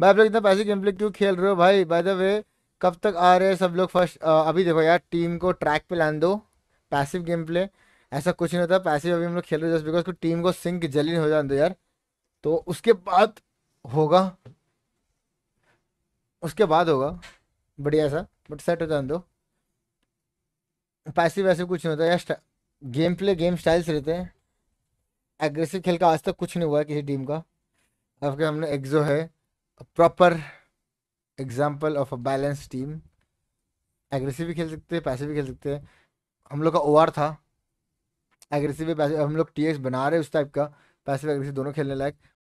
भाई आप लोग इतना पैसे गेम प्ले क्यों खेल रहे हो भाई बाय द वे कब तक आ रहे हैं सब लोग फर्स्ट अभी देखो यार टीम को ट्रैक पे लान दो पैसिव गेम प्ले ऐसा कुछ नहीं होता पैसिव अभी हम लोग खेल रहे जस्ट बिकॉज टीम को सिंक जल्दी हो जाने दो यार तो उसके बाद होगा उसके बाद होगा बढ़िया सा बट सेट हो जाने दो पैसिव वैसे कुछ नहीं होता यार गेम प्ले गेम स्टाइल्स रहते हैं एग्रेसिव खेल का आज तक कुछ नहीं हुआ है किसी टीम का अब हमने एग्जो है a proper example of a balance team aggressive भी खेल सकते हैं पैसे भी खेल सकते हैं हम लोग का ओवर था एग्रेसिव पैसे हम लोग टी बना रहे उस टाइप का पैसे एग्रेसिव दोनों खेलने लायक